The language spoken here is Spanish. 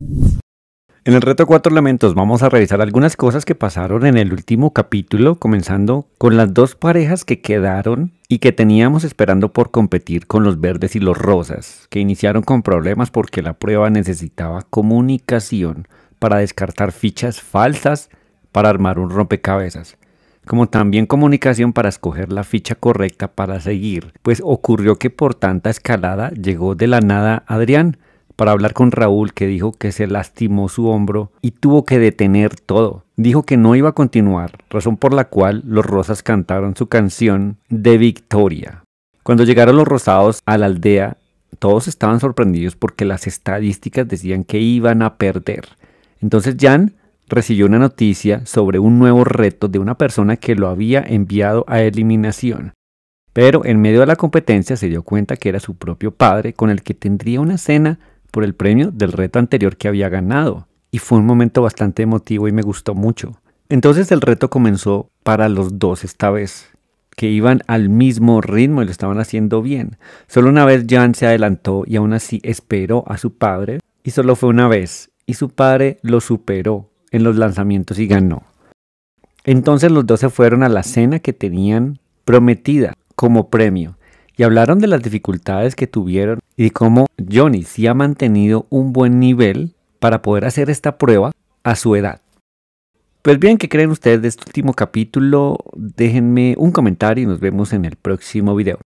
En el reto Cuatro Elementos vamos a revisar algunas cosas que pasaron en el último capítulo, comenzando con las dos parejas que quedaron y que teníamos esperando por competir con los verdes y los rosas, que iniciaron con problemas porque la prueba necesitaba comunicación para descartar fichas falsas para armar un rompecabezas como también comunicación para escoger la ficha correcta para seguir, pues ocurrió que por tanta escalada llegó de la nada Adrián, para hablar con Raúl que dijo que se lastimó su hombro y tuvo que detener todo. Dijo que no iba a continuar, razón por la cual los Rosas cantaron su canción de victoria. Cuando llegaron los Rosados a la aldea, todos estaban sorprendidos porque las estadísticas decían que iban a perder. Entonces Jan recibió una noticia sobre un nuevo reto de una persona que lo había enviado a eliminación. Pero en medio de la competencia se dio cuenta que era su propio padre con el que tendría una cena por el premio del reto anterior que había ganado y fue un momento bastante emotivo y me gustó mucho. Entonces el reto comenzó para los dos esta vez, que iban al mismo ritmo y lo estaban haciendo bien. Solo una vez Jan se adelantó y aún así esperó a su padre y solo fue una vez y su padre lo superó en los lanzamientos y ganó. Entonces los dos se fueron a la cena que tenían prometida como premio y hablaron de las dificultades que tuvieron y cómo Johnny sí ha mantenido un buen nivel para poder hacer esta prueba a su edad. Pues bien, ¿qué creen ustedes de este último capítulo? Déjenme un comentario y nos vemos en el próximo video.